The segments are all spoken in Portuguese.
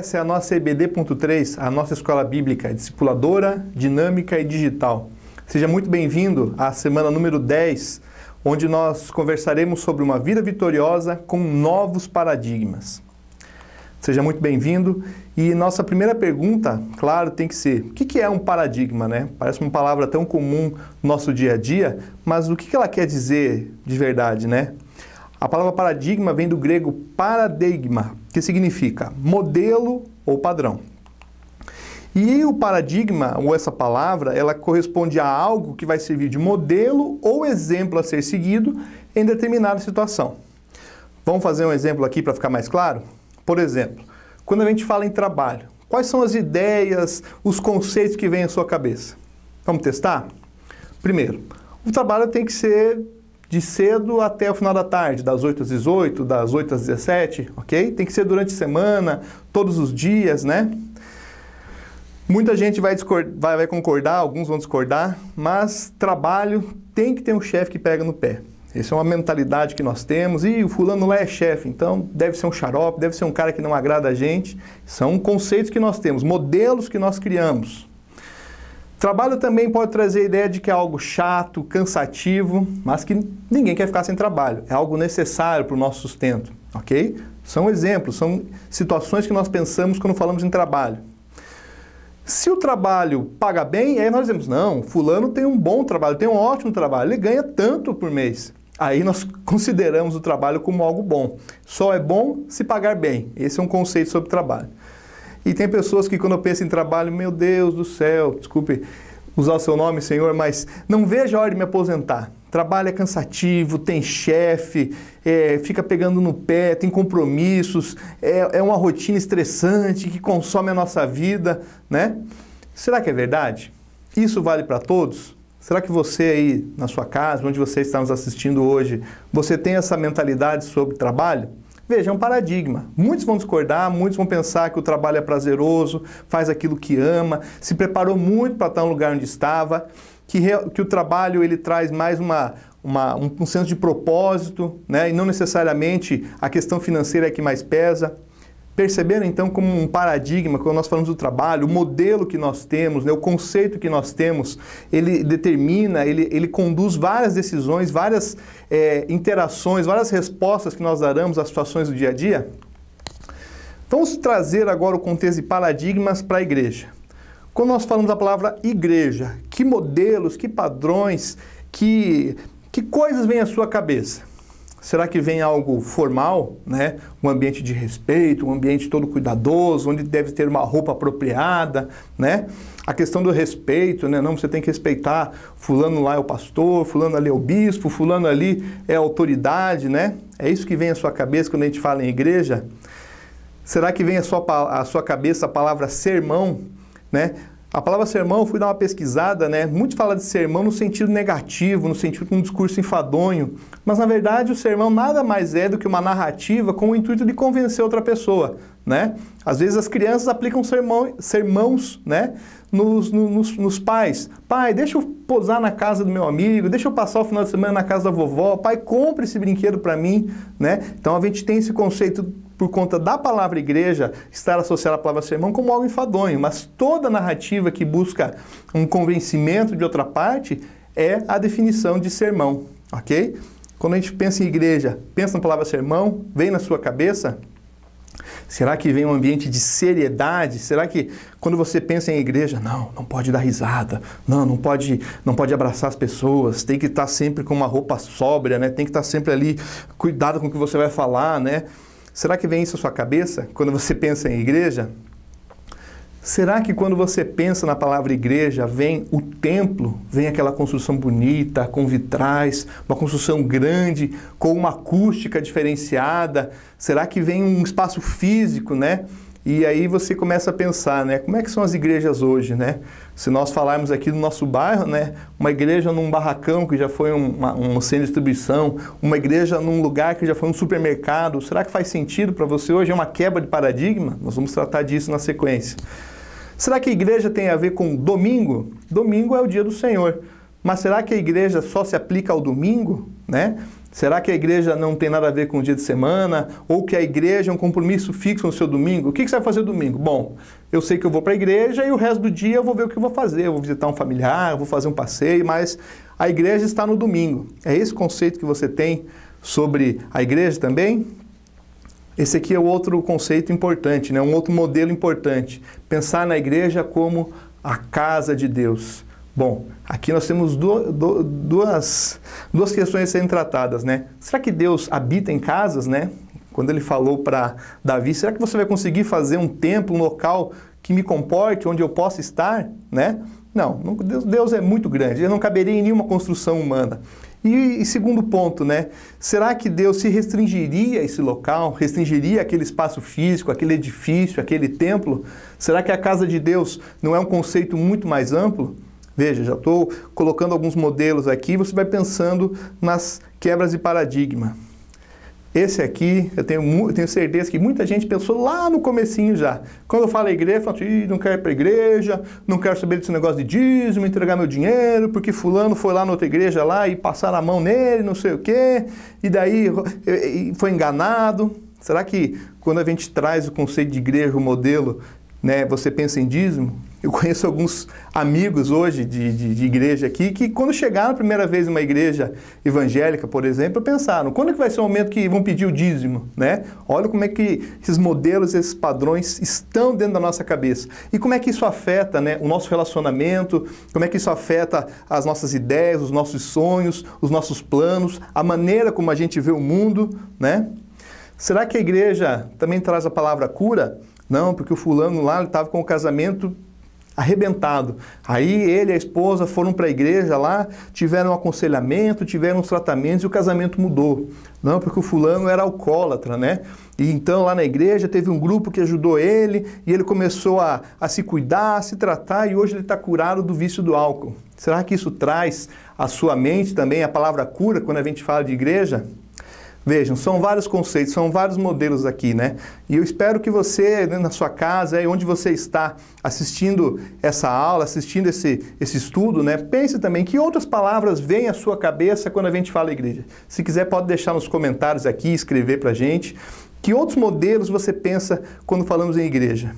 Essa é a nossa EBD.3, a nossa escola bíblica, discipuladora, dinâmica e digital. Seja muito bem-vindo à semana número 10, onde nós conversaremos sobre uma vida vitoriosa com novos paradigmas. Seja muito bem-vindo. E nossa primeira pergunta, claro, tem que ser: o que é um paradigma, né? Parece uma palavra tão comum no nosso dia a dia, mas o que ela quer dizer de verdade, né? A palavra paradigma vem do grego paradigma, que significa modelo ou padrão. E o paradigma, ou essa palavra, ela corresponde a algo que vai servir de modelo ou exemplo a ser seguido em determinada situação. Vamos fazer um exemplo aqui para ficar mais claro? Por exemplo, quando a gente fala em trabalho, quais são as ideias, os conceitos que vêm à sua cabeça? Vamos testar? Primeiro, o trabalho tem que ser de cedo até o final da tarde, das 8 às 18, das 8 às 17, ok? Tem que ser durante a semana, todos os dias, né? Muita gente vai, vai, vai concordar, alguns vão discordar, mas trabalho tem que ter um chefe que pega no pé. Essa é uma mentalidade que nós temos. E o fulano lá é chefe, então deve ser um xarope, deve ser um cara que não agrada a gente. São conceitos que nós temos, modelos que nós criamos. Trabalho também pode trazer a ideia de que é algo chato, cansativo, mas que ninguém quer ficar sem trabalho. É algo necessário para o nosso sustento, ok? São exemplos, são situações que nós pensamos quando falamos em trabalho. Se o trabalho paga bem, aí nós dizemos, não, fulano tem um bom trabalho, tem um ótimo trabalho, ele ganha tanto por mês. Aí nós consideramos o trabalho como algo bom. Só é bom se pagar bem. Esse é um conceito sobre trabalho. E tem pessoas que quando eu penso em trabalho, meu Deus do céu, desculpe usar o seu nome, Senhor, mas não vejo a hora de me aposentar. Trabalho é cansativo, tem chefe, é, fica pegando no pé, tem compromissos, é, é uma rotina estressante que consome a nossa vida, né? Será que é verdade? Isso vale para todos? Será que você aí na sua casa, onde você está nos assistindo hoje, você tem essa mentalidade sobre trabalho? Veja, é um paradigma. Muitos vão discordar, muitos vão pensar que o trabalho é prazeroso, faz aquilo que ama, se preparou muito para estar no lugar onde estava, que, que o trabalho ele traz mais uma, uma, um, um senso de propósito, né? e não necessariamente a questão financeira é que mais pesa. Perceberam então como um paradigma, quando nós falamos do trabalho, o modelo que nós temos, né, o conceito que nós temos, ele determina, ele, ele conduz várias decisões, várias é, interações, várias respostas que nós daremos às situações do dia a dia? Vamos trazer agora o contexto de paradigmas para a igreja. Quando nós falamos da palavra igreja, que modelos, que padrões, que, que coisas vêm à sua cabeça? Será que vem algo formal, né? Um ambiente de respeito, um ambiente todo cuidadoso, onde deve ter uma roupa apropriada, né? A questão do respeito, né? Não, você tem que respeitar fulano lá é o pastor, fulano ali é o bispo, fulano ali é autoridade, né? É isso que vem à sua cabeça quando a gente fala em igreja? Será que vem à sua, à sua cabeça a palavra sermão, né? A palavra sermão, eu fui dar uma pesquisada, né? Muito fala de sermão no sentido negativo, no sentido de um discurso enfadonho. Mas na verdade, o sermão nada mais é do que uma narrativa com o intuito de convencer outra pessoa, né? Às vezes as crianças aplicam sermão, sermãos, né? nos, nos, nos, pais. Pai, deixa eu posar na casa do meu amigo, deixa eu passar o final de semana na casa da vovó, pai, compre esse brinquedo para mim, né? Então a gente tem esse conceito por conta da palavra igreja estar associada à palavra sermão como algo enfadonho, mas toda narrativa que busca um convencimento de outra parte é a definição de sermão, ok? Quando a gente pensa em igreja, pensa na palavra sermão, vem na sua cabeça Será que vem um ambiente de seriedade? Será que quando você pensa em igreja, não, não pode dar risada, não, não pode, não pode abraçar as pessoas, tem que estar tá sempre com uma roupa sóbria, né? Tem que estar tá sempre ali cuidado com o que você vai falar, né? Será que vem isso à sua cabeça quando você pensa em igreja? Será que quando você pensa na palavra igreja, vem o templo, vem aquela construção bonita, com vitrais, uma construção grande, com uma acústica diferenciada? Será que vem um espaço físico, né? E aí você começa a pensar, né? Como é que são as igrejas hoje, né? Se nós falarmos aqui do nosso bairro, né? Uma igreja num barracão que já foi uma, um centro de distribuição, uma igreja num lugar que já foi um supermercado, será que faz sentido para você hoje? É uma quebra de paradigma? Nós vamos tratar disso na sequência. Será que a igreja tem a ver com domingo? Domingo é o dia do Senhor. Mas será que a igreja só se aplica ao domingo, né? Será que a igreja não tem nada a ver com o dia de semana? Ou que a igreja é um compromisso fixo no seu domingo? O que você vai fazer domingo? Bom, eu sei que eu vou para a igreja e o resto do dia eu vou ver o que eu vou fazer. Eu vou visitar um familiar, vou fazer um passeio, mas a igreja está no domingo. É esse conceito que você tem sobre a igreja também? Esse aqui é outro conceito importante, né? um outro modelo importante. Pensar na igreja como a casa de Deus. Bom, aqui nós temos duas, duas, duas questões sendo tratadas, né? Será que Deus habita em casas, né? Quando ele falou para Davi, será que você vai conseguir fazer um templo, um local que me comporte, onde eu possa estar, né? Não, Deus, Deus é muito grande, ele não caberia em nenhuma construção humana. E, e, segundo ponto, né? Será que Deus se restringiria a esse local, restringiria aquele espaço físico, aquele edifício, aquele templo? Será que a casa de Deus não é um conceito muito mais amplo? Veja, já estou colocando alguns modelos aqui, você vai pensando nas quebras de paradigma. Esse aqui, eu tenho, eu tenho certeza que muita gente pensou lá no comecinho já. Quando eu falo igreja, fala assim, não quero ir para igreja, não quero saber desse negócio de dízimo, entregar meu dinheiro, porque fulano foi lá na outra igreja lá e passaram a mão nele, não sei o quê, e daí foi enganado. Será que quando a gente traz o conceito de igreja, o modelo, né, você pensa em dízimo. Eu conheço alguns amigos hoje de, de, de igreja aqui que, quando chegaram a primeira vez em uma igreja evangélica, por exemplo, pensaram: quando é que vai ser o momento que vão pedir o dízimo? Né? Olha como é que esses modelos, esses padrões estão dentro da nossa cabeça. E como é que isso afeta né, o nosso relacionamento, como é que isso afeta as nossas ideias, os nossos sonhos, os nossos planos, a maneira como a gente vê o mundo. Né? Será que a igreja também traz a palavra cura? Não, porque o fulano lá estava com o casamento arrebentado. Aí ele e a esposa foram para a igreja lá, tiveram um aconselhamento, tiveram os tratamentos e o casamento mudou. Não, porque o fulano era alcoólatra, né? E então lá na igreja teve um grupo que ajudou ele e ele começou a, a se cuidar, a se tratar e hoje ele está curado do vício do álcool. Será que isso traz à sua mente também a palavra cura quando a gente fala de igreja? Vejam, são vários conceitos, são vários modelos aqui, né? E eu espero que você, né, na sua casa, aí onde você está assistindo essa aula, assistindo esse, esse estudo, né? Pense também que outras palavras vêm à sua cabeça quando a gente fala igreja. Se quiser, pode deixar nos comentários aqui, escrever para gente. Que outros modelos você pensa quando falamos em igreja?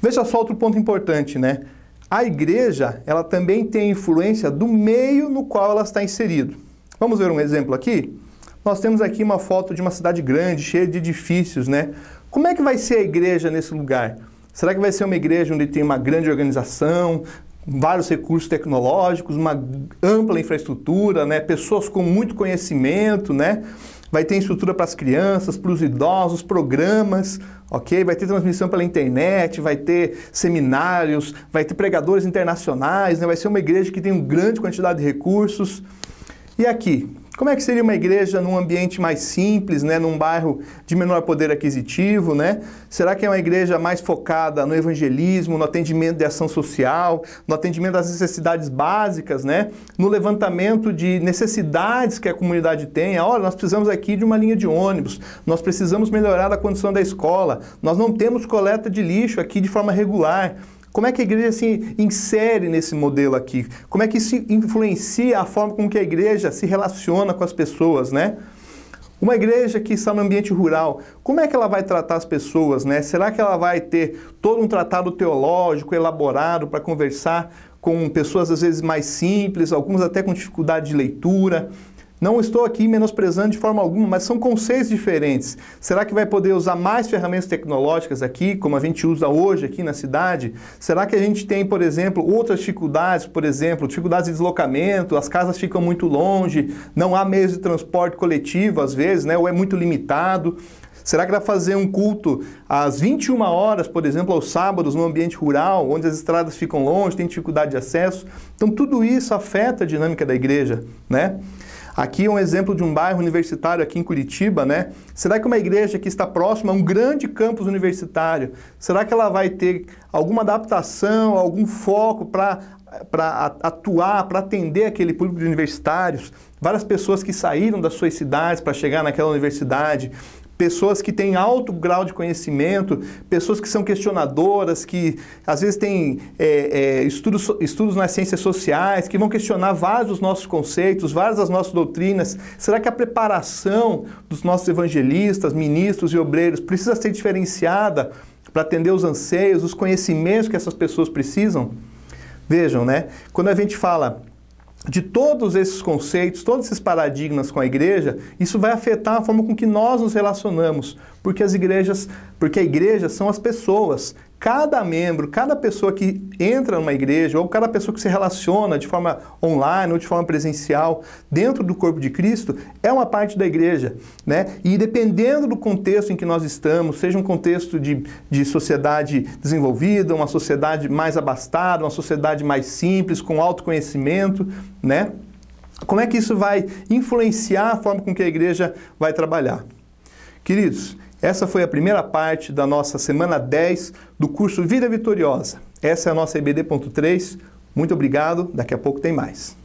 Veja só outro ponto importante, né? A igreja, ela também tem influência do meio no qual ela está inserida. Vamos ver um exemplo aqui? Nós temos aqui uma foto de uma cidade grande, cheia de edifícios, né? Como é que vai ser a igreja nesse lugar? Será que vai ser uma igreja onde tem uma grande organização, vários recursos tecnológicos, uma ampla infraestrutura, né? Pessoas com muito conhecimento, né? Vai ter estrutura para as crianças, para os idosos, programas, ok? Vai ter transmissão pela internet, vai ter seminários, vai ter pregadores internacionais, né? vai ser uma igreja que tem uma grande quantidade de recursos. E aqui, como é que seria uma igreja num ambiente mais simples, né, num bairro de menor poder aquisitivo, né? Será que é uma igreja mais focada no evangelismo, no atendimento de ação social, no atendimento às necessidades básicas, né? No levantamento de necessidades que a comunidade tem. Ah, olha, nós precisamos aqui de uma linha de ônibus, nós precisamos melhorar a condição da escola, nós não temos coleta de lixo aqui de forma regular. Como é que a igreja se insere nesse modelo aqui? Como é que isso influencia a forma com que a igreja se relaciona com as pessoas, né? Uma igreja que está no ambiente rural, como é que ela vai tratar as pessoas, né? Será que ela vai ter todo um tratado teológico elaborado para conversar com pessoas às vezes mais simples, alguns até com dificuldade de leitura? Não estou aqui menosprezando de forma alguma, mas são conceitos diferentes. Será que vai poder usar mais ferramentas tecnológicas aqui, como a gente usa hoje aqui na cidade? Será que a gente tem, por exemplo, outras dificuldades, por exemplo, dificuldades de deslocamento, as casas ficam muito longe, não há meios de transporte coletivo às vezes, né? ou é muito limitado? Será que vai fazer um culto às 21 horas, por exemplo, aos sábados, no ambiente rural, onde as estradas ficam longe, tem dificuldade de acesso? Então, tudo isso afeta a dinâmica da igreja, né? Aqui é um exemplo de um bairro universitário aqui em Curitiba, né? Será que uma igreja que está próxima a um grande campus universitário, será que ela vai ter alguma adaptação, algum foco para para atuar, para atender aquele público de universitários, várias pessoas que saíram das suas cidades para chegar naquela universidade pessoas que têm alto grau de conhecimento, pessoas que são questionadoras, que às vezes têm é, é, estudos, estudos nas ciências sociais, que vão questionar vários dos nossos conceitos, várias das nossas doutrinas. Será que a preparação dos nossos evangelistas, ministros e obreiros precisa ser diferenciada para atender os anseios, os conhecimentos que essas pessoas precisam? Vejam, né? Quando a gente fala de todos esses conceitos, todos esses paradigmas com a igreja, isso vai afetar a forma com que nós nos relacionamos, porque as igrejas, porque a igreja são as pessoas cada membro, cada pessoa que entra numa igreja, ou cada pessoa que se relaciona de forma online ou de forma presencial, dentro do corpo de Cristo, é uma parte da igreja. Né? E dependendo do contexto em que nós estamos, seja um contexto de, de sociedade desenvolvida, uma sociedade mais abastada, uma sociedade mais simples, com autoconhecimento, né? como é que isso vai influenciar a forma com que a igreja vai trabalhar? Queridos, essa foi a primeira parte da nossa semana 10 do curso Vida Vitoriosa. Essa é a nossa EBD.3. Muito obrigado, daqui a pouco tem mais.